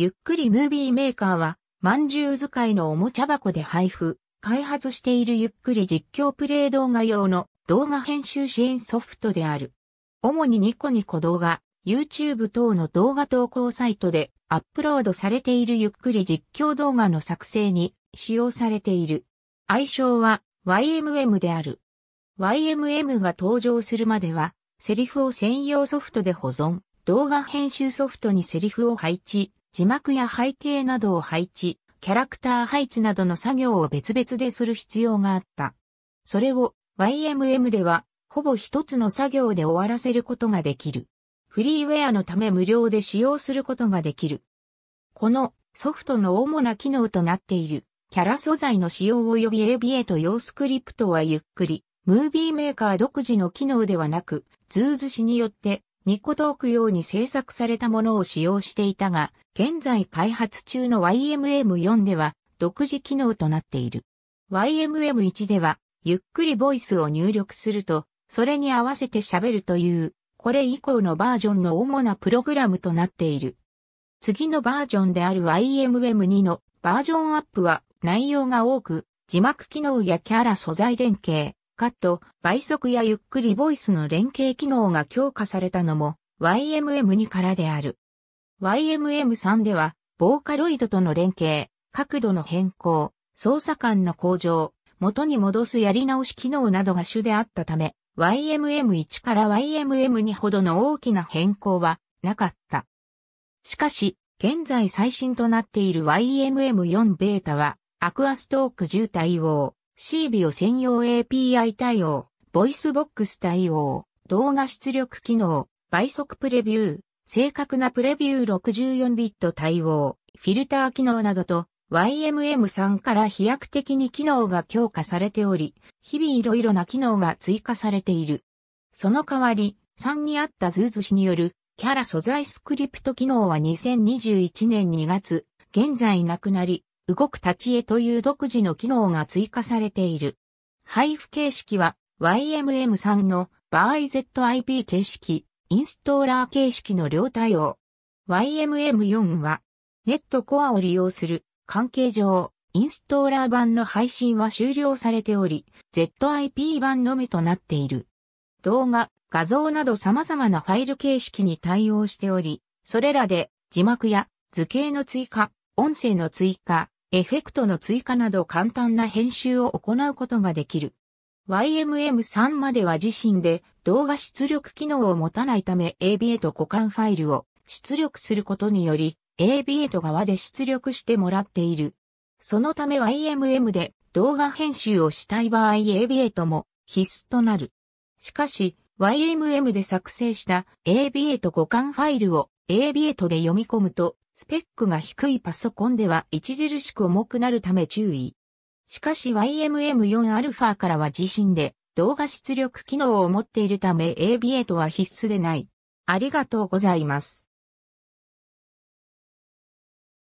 ゆっくりムービーメーカーは、まんじゅう使いのおもちゃ箱で配布、開発しているゆっくり実況プレイ動画用の動画編集支援ソフトである。主にニコニコ動画、YouTube 等の動画投稿サイトでアップロードされているゆっくり実況動画の作成に使用されている。愛称は YMM である。YMM が登場するまでは、セリフを専用ソフトで保存、動画編集ソフトにセリフを配置、字幕や背景などを配置、キャラクター配置などの作業を別々でする必要があった。それを YMM では、ほぼ一つの作業で終わらせることができる。フリーウェアのため無料で使用することができる。このソフトの主な機能となっているキャラ素材の使用及び ABA と用スクリプトはゆっくり、ムービーメーカー独自の機能ではなく、ズーズ氏によってニコトーク用に制作されたものを使用していたが、現在開発中の YMM4 では独自機能となっている。YMM1 では、ゆっくりボイスを入力すると、それに合わせて喋るという、これ以降のバージョンの主なプログラムとなっている。次のバージョンである YMM2 のバージョンアップは内容が多く、字幕機能やキャラ素材連携、カット、倍速やゆっくりボイスの連携機能が強化されたのも YMM2 からである。YMM3 では、ボーカロイドとの連携、角度の変更、操作感の向上、元に戻すやり直し機能などが主であったため、YMM1 から YMM2 ほどの大きな変更はなかった。しかし、現在最新となっている YMM4 ベータは、アクアストーク渋滞を、C ビオ専用 API 対応、ボイスボックス対応、動画出力機能、倍速プレビュー、正確なプレビュー64ビット対応、フィルター機能などと YMM3 から飛躍的に機能が強化されており、日々いろいろな機能が追加されている。その代わり、3にあったズーズ氏によるキャラ素材スクリプト機能は2021年2月、現在なくなり、動く立ち絵という独自の機能が追加されている。配布形式は YMM3 の場合 ZIP 形式、インストーラー形式の両対応。YMM4 はネットコアを利用する関係上、インストーラー版の配信は終了されており、ZIP 版のみとなっている。動画、画像など様々なファイル形式に対応しており、それらで字幕や図形の追加、音声の追加、エフェクトの追加など簡単な編集を行うことができる。YMM3 までは自身で動画出力機能を持たないため ABA と互換ファイルを出力することにより ABA と側で出力してもらっている。そのため YMM で動画編集をしたい場合 ABA とも必須となる。しかし YMM で作成した ABA と互換ファイルを ABA とで読み込むとスペックが低いパソコンでは著しく重くなるため注意。しかし YMM4α からは自身で動画出力機能を持っているため AB8 は必須でない。ありがとうございます。